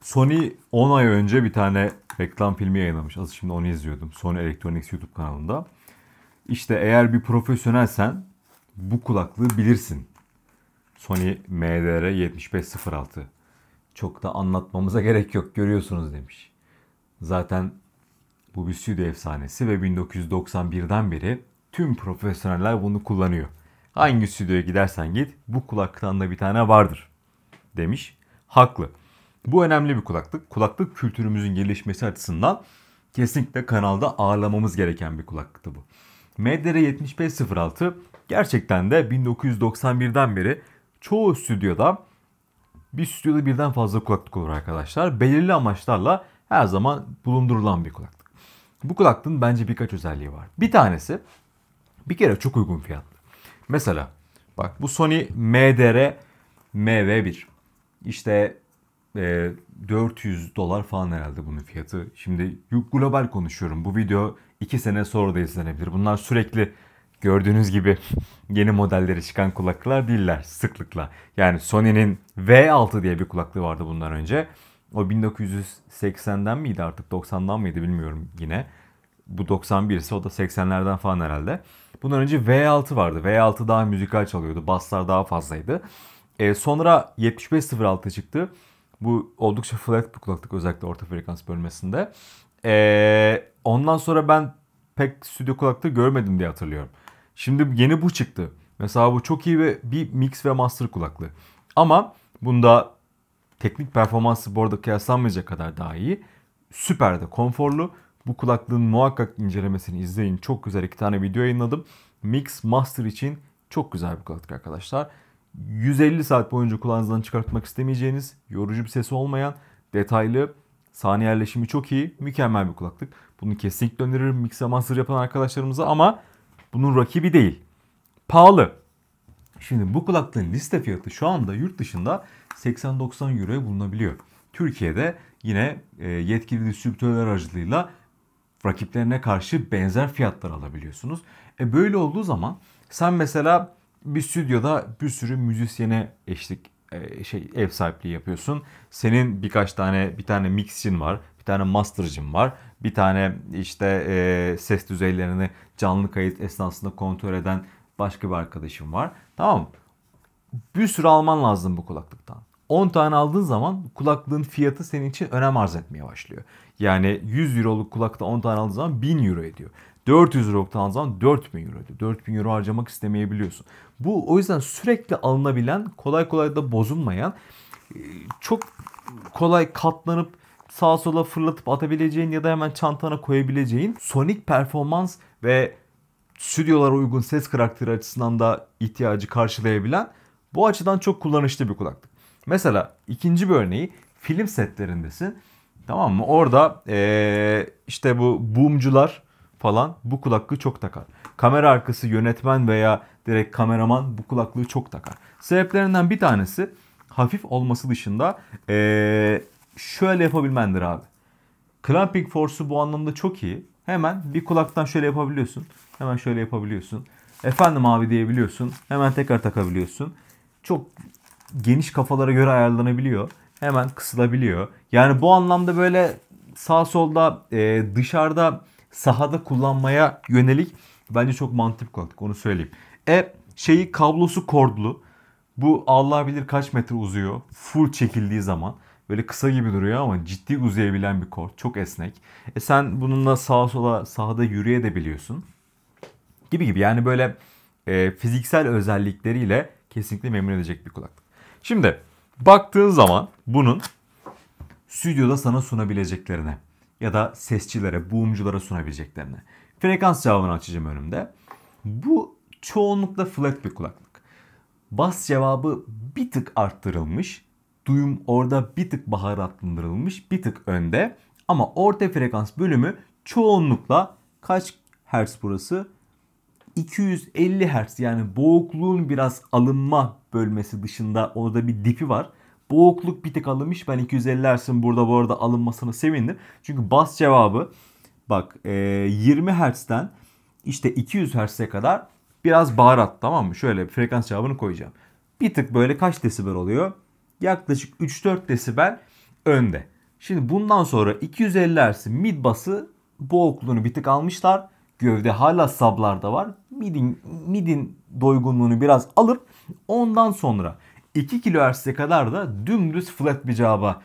Sony 10 ay önce bir tane reklam filmi yayınlamış. Az şimdi onu izliyordum. Sony Electronics YouTube kanalında. İşte eğer bir profesyonelsen bu kulaklığı bilirsin. Sony MDR 7506. Çok da anlatmamıza gerek yok görüyorsunuz demiş. Zaten bu bir stüdyo efsanesi ve 1991'den beri tüm profesyoneller bunu kullanıyor. Hangi stüdyoya gidersen git bu kulaklıktan da bir tane vardır demiş. Haklı. Bu önemli bir kulaklık. Kulaklık kültürümüzün gelişmesi açısından kesinlikle kanalda ağırlamamız gereken bir kulaklıktı bu. MDR 7506 gerçekten de 1991'den beri çoğu stüdyoda bir stüdyoda birden fazla kulaklık olur arkadaşlar. Belirli amaçlarla her zaman bulundurulan bir kulaklık. Bu kulaklığın bence birkaç özelliği var. Bir tanesi bir kere çok uygun fiyatlı. Mesela bak bu Sony MDR MV1. İşte e, ee, 400 dolar falan herhalde bunun fiyatı. Şimdi global konuşuyorum. Bu video 2 sene sonra da izlenebilir. Bunlar sürekli gördüğünüz gibi yeni modelleri çıkan kulaklıklar değiller sıklıkla. Yani Sony'nin V6 diye bir kulaklığı vardı bundan önce. O 1980'den miydi artık 90'dan mıydı bilmiyorum yine. Bu 91 ise o da 80'lerden falan herhalde. Bundan önce V6 vardı. V6 daha müzikal çalıyordu. Basslar daha fazlaydı. E, sonra 7506 çıktı. Bu oldukça flat bir kulaklık özellikle orta frekans bölmesinde. Ee, ondan sonra ben pek stüdyo kulaklığı görmedim diye hatırlıyorum. Şimdi yeni bu çıktı. Mesela bu çok iyi ve bir mix ve master kulaklığı. Ama bunda teknik performansı bu arada kıyaslanmayacak kadar daha iyi. Süper de konforlu. Bu kulaklığın muhakkak incelemesini izleyin. Çok güzel iki tane video yayınladım. Mix Master için çok güzel bir kulaklık arkadaşlar. 150 saat boyunca kulağınızdan çıkartmak istemeyeceğiniz, yorucu bir sesi olmayan, detaylı, saniye yerleşimi çok iyi, mükemmel bir kulaklık. Bunu kesinlikle öneririm mixer master yapan arkadaşlarımıza ama bunun rakibi değil. Pahalı. Şimdi bu kulaklığın liste fiyatı şu anda yurt dışında 80-90 euroya bulunabiliyor. Türkiye'de yine e, yetkili distribütörler aracılığıyla rakiplerine karşı benzer fiyatlar alabiliyorsunuz. E böyle olduğu zaman sen mesela bir stüdyoda bir sürü müzisyene eşlik e, şey ev sahipliği yapıyorsun. Senin birkaç tane bir tane mixin var, bir tane mastercin var, bir tane işte e, ses düzeylerini canlı kayıt esnasında kontrol eden başka bir arkadaşım var. Tamam Bir sürü alman lazım bu kulaklıktan. 10 tane aldığın zaman kulaklığın fiyatı senin için önem arz etmeye başlıyor. Yani 100 euroluk kulakta 10 tane aldığın zaman 1000 euro ediyor. 400 Euro'luk tanzan 4000 Euro'ydu. 4000 Euro harcamak istemeyebiliyorsun. Bu o yüzden sürekli alınabilen, kolay kolay da bozulmayan, e, çok kolay katlanıp sağa sola fırlatıp atabileceğin ya da hemen çantana koyabileceğin sonik performans ve stüdyolara uygun ses karakteri açısından da ihtiyacı karşılayabilen bu açıdan çok kullanışlı bir kulaklık. Mesela ikinci bir örneği film setlerindesin. Tamam mı? Orada ee, işte bu boomcular falan bu kulaklığı çok takar. Kamera arkası yönetmen veya direkt kameraman bu kulaklığı çok takar. Sebeplerinden bir tanesi hafif olması dışında ee, şöyle yapabilmendir abi. Clamping force'u bu anlamda çok iyi. Hemen bir kulaktan şöyle yapabiliyorsun. Hemen şöyle yapabiliyorsun. Efendim abi diyebiliyorsun. Hemen tekrar takabiliyorsun. Çok geniş kafalara göre ayarlanabiliyor. Hemen kısılabiliyor. Yani bu anlamda böyle sağ solda e, dışarıda sahada kullanmaya yönelik bence çok mantık koyduk onu söyleyeyim. E şeyi kablosu kordlu. Bu Allah bilir kaç metre uzuyor. Full çekildiği zaman böyle kısa gibi duruyor ama ciddi uzayabilen bir kord. Çok esnek. E sen bununla sağa sola sahada yürüye de biliyorsun. Gibi gibi yani böyle e, fiziksel özellikleriyle kesinlikle memnun edecek bir kulaklık. Şimdi baktığın zaman bunun stüdyoda sana sunabileceklerine ya da sesçilere, boomculara sunabileceklerini. Frekans cevabını açacağım önümde. Bu çoğunlukla flat bir kulaklık. Bas cevabı bir tık arttırılmış. Duyum orada bir tık baharatlandırılmış, bir tık önde. Ama orta frekans bölümü çoğunlukla kaç hertz burası? 250 hertz yani boğukluğun biraz alınma bölmesi dışında orada bir dipi var. Boğukluk bir tık alınmış. Ben 250 Hz'in burada bu arada alınmasını sevindim. Çünkü bas cevabı bak e, 20 Hz'den işte 200 Hz'e kadar biraz baharat tamam mı? Şöyle frekans cevabını koyacağım. Bir tık böyle kaç desibel oluyor? Yaklaşık 3-4 desibel önde. Şimdi bundan sonra 250 Hz mid bası boğukluğunu bir tık almışlar. Gövde hala sablarda var. Midin, midin doygunluğunu biraz alıp ondan sonra 2 kHz'e kadar da dümdüz flat bir cevaba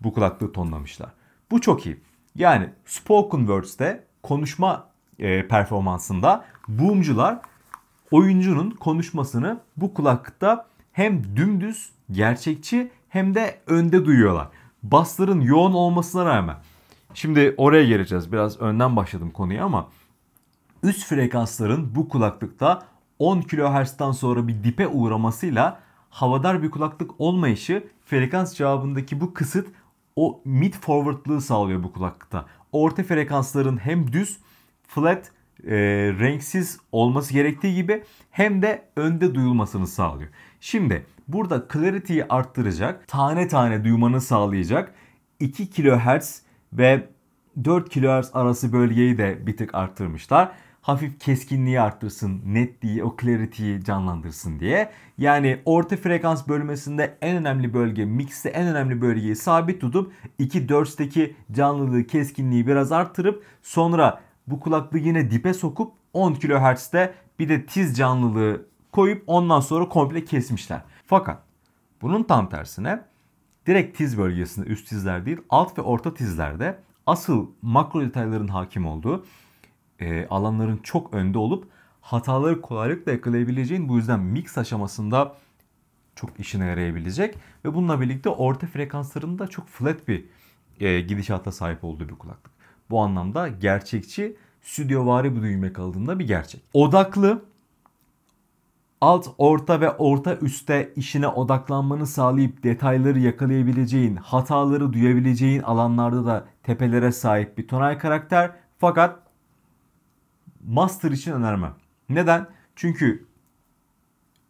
bu kulaklığı tonlamışlar. Bu çok iyi. Yani spoken words'te konuşma e, performansında boomcular oyuncunun konuşmasını bu kulaklıkta hem dümdüz, gerçekçi hem de önde duyuyorlar. Basların yoğun olmasına rağmen. Şimdi oraya geleceğiz. Biraz önden başladım konuyu ama üst frekansların bu kulaklıkta 10 kHz'dan sonra bir dipe uğramasıyla havadar bir kulaklık olmayışı frekans cevabındaki bu kısıt o mid forwardlığı sağlıyor bu kulaklıkta. Orta frekansların hem düz, flat, e, renksiz olması gerektiği gibi hem de önde duyulmasını sağlıyor. Şimdi burada clarity'yi arttıracak, tane tane duymanı sağlayacak 2 kHz ve 4 kHz arası bölgeyi de bir tık arttırmışlar hafif keskinliği arttırsın, netliği, o clarity'yi canlandırsın diye. Yani orta frekans bölmesinde en önemli bölge, mixte en önemli bölgeyi sabit tutup 2 dörsteki canlılığı, keskinliği biraz arttırıp sonra bu kulaklığı yine dipe sokup 10 kHz'de bir de tiz canlılığı koyup ondan sonra komple kesmişler. Fakat bunun tam tersine direkt tiz bölgesinde üst tizler değil alt ve orta tizlerde asıl makro detayların hakim olduğu e, alanların çok önde olup hataları kolaylıkla yakalayabileceğin bu yüzden mix aşamasında çok işine yarayabilecek ve bununla birlikte orta frekanslarında çok flat bir e, gidişata sahip olduğu bir kulaklık. Bu anlamda gerçekçi, stüdyovari bir duyum yakaladığında bir gerçek. Odaklı, alt, orta ve orta üste işine odaklanmanı sağlayıp detayları yakalayabileceğin, hataları duyabileceğin alanlarda da tepelere sahip bir tonal karakter. Fakat master için önermem. Neden? Çünkü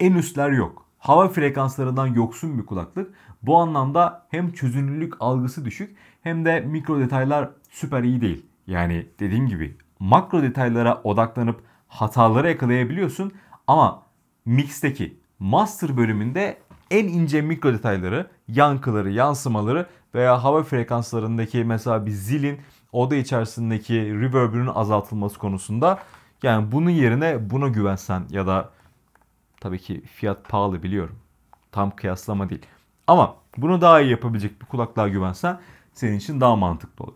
en üstler yok. Hava frekanslarından yoksun bir kulaklık. Bu anlamda hem çözünürlük algısı düşük hem de mikro detaylar süper iyi değil. Yani dediğim gibi makro detaylara odaklanıp hataları yakalayabiliyorsun ama mixteki master bölümünde en ince mikro detayları, yankıları, yansımaları veya hava frekanslarındaki mesela bir zilin oda içerisindeki reverb'ünün azaltılması konusunda. Yani bunun yerine buna güvensen ya da tabii ki fiyat pahalı biliyorum. Tam kıyaslama değil. Ama bunu daha iyi yapabilecek bir kulaklığa güvensen senin için daha mantıklı olur.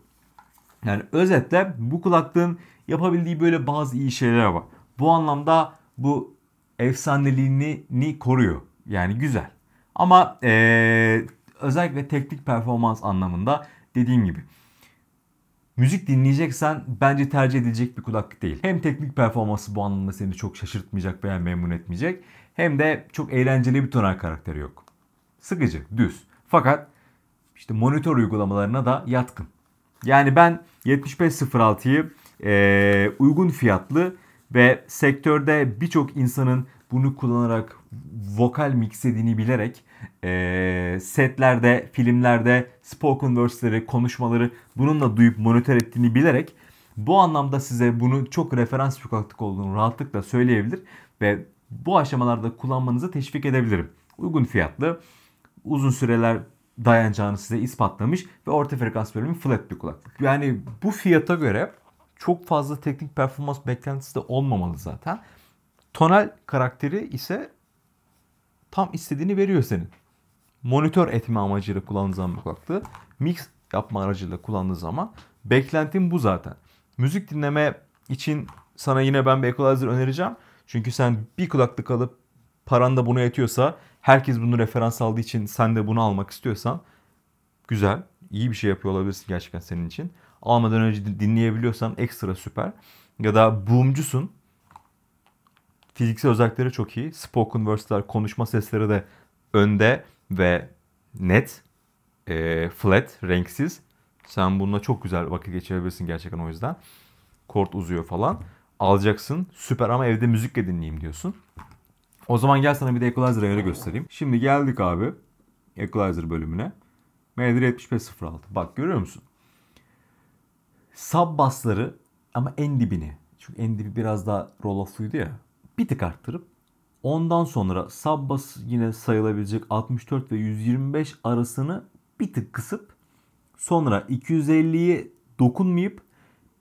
Yani özetle bu kulaklığın yapabildiği böyle bazı iyi şeyler var. Bu anlamda bu efsaneliğini koruyor. Yani güzel. Ama ee, özellikle teknik performans anlamında dediğim gibi müzik dinleyeceksen bence tercih edilecek bir kulaklık değil. Hem teknik performansı bu anlamda seni çok şaşırtmayacak veya memnun etmeyecek hem de çok eğlenceli bir tonal karakteri yok. Sıkıcı, düz. Fakat işte monitör uygulamalarına da yatkın. Yani ben 7506'yı e, uygun fiyatlı ve sektörde birçok insanın bunu kullanarak vokal mixlediğini bilerek e, setlerde, filmlerde spoken words'leri, konuşmaları bununla duyup monitör ettiğini bilerek bu anlamda size bunu çok referans yükaklık olduğunu rahatlıkla söyleyebilir ve bu aşamalarda kullanmanızı teşvik edebilirim. Uygun fiyatlı, uzun süreler dayanacağını size ispatlamış ve orta frekans bölümü flat bir kulaklık. Yani bu fiyata göre çok fazla teknik performans beklentisi de olmamalı zaten. Tonal karakteri ise tam istediğini veriyor senin. Monitör etme amacıyla kullandığın zaman kulaklığı, mix yapma aracıyla kullandığın zaman beklentim bu zaten. Müzik dinleme için sana yine ben bir equalizer önereceğim. Çünkü sen bir kulaklık alıp paran da bunu yetiyorsa, herkes bunu referans aldığı için sen de bunu almak istiyorsan güzel, iyi bir şey yapıyor olabilirsin gerçekten senin için. Almadan önce dinleyebiliyorsan ekstra süper. Ya da boomcusun, Fiziksel özellikleri çok iyi. Spoken words'ler, konuşma sesleri de önde ve net, e, flat, renksiz. Sen bununla çok güzel vakit geçirebilirsin gerçekten o yüzden. Kort uzuyor falan. Alacaksın. Süper ama evde müzikle dinleyeyim diyorsun. O zaman gel sana bir de Equalizer ayarı göstereyim. Şimdi geldik abi Equalizer bölümüne. M7 7506. Bak görüyor musun? Sub bassları ama en dibini. Çünkü en dibi biraz daha roll off'luydu ya bir tık arttırıp ondan sonra sub bas yine sayılabilecek 64 ve 125 arasını bir tık kısıp sonra 250'yi dokunmayıp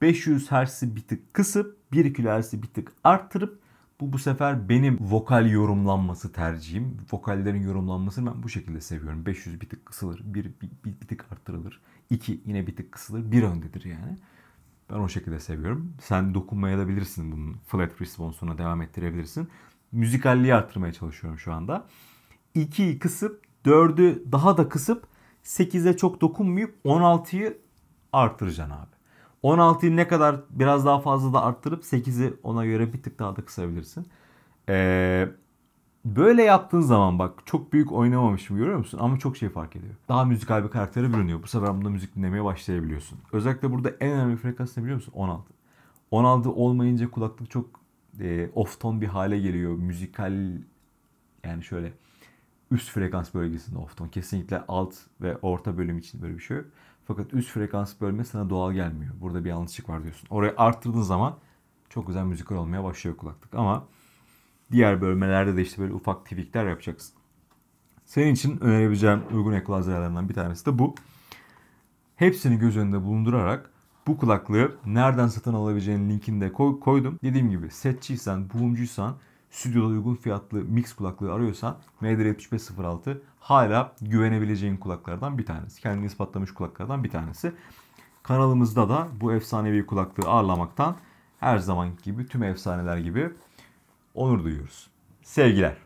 500 Hz'i bir tık kısıp 1 kHz'i bir tık arttırıp bu bu sefer benim vokal yorumlanması tercihim. Vokallerin yorumlanmasını ben bu şekilde seviyorum. 500 bir tık kısılır, 1 bir, bir, bir tık arttırılır. 2 yine bir tık kısılır, 1 öndedir yani. Ben o şekilde seviyorum. Sen dokunmaya da bilirsin bunun flat response'una devam ettirebilirsin. Müzikalliği arttırmaya çalışıyorum şu anda. 2'yi kısıp 4'ü daha da kısıp 8'e çok dokunmayıp 16'yı arttıracaksın abi. 16'yı ne kadar biraz daha fazla da arttırıp 8'i ona göre bir tık daha da kısabilirsin. Ee, Böyle yaptığın zaman bak çok büyük oynamamışım görüyor musun? Ama çok şey fark ediyor. Daha müzikal bir karaktere bürünüyor. Bu sefer bunda müzik dinlemeye başlayabiliyorsun. Özellikle burada en önemli frekans ne biliyor musun? 16. 16 olmayınca kulaklık çok e, off ton bir hale geliyor. Müzikal yani şöyle üst frekans bölgesinde off ton. Kesinlikle alt ve orta bölüm için böyle bir şey yok. Fakat üst frekans bölme sana doğal gelmiyor. Burada bir yanlışlık var diyorsun. Orayı arttırdığın zaman çok güzel müzikal olmaya başlıyor kulaklık. Ama Diğer bölmelerde de işte böyle ufak tweakler yapacaksın. Senin için önerebileceğim uygun equalizer bir tanesi de bu. Hepsini göz önünde bulundurarak bu kulaklığı nereden satın alabileceğin linkini de koydum. Dediğim gibi setçiysen, boomcuysan, stüdyoda uygun fiyatlı mix kulaklığı arıyorsan Mader 7506 hala güvenebileceğin kulaklardan bir tanesi. Kendini ispatlamış kulaklardan bir tanesi. Kanalımızda da bu efsanevi kulaklığı ağırlamaktan her zaman gibi tüm efsaneler gibi onur duyuyoruz. Sevgiler.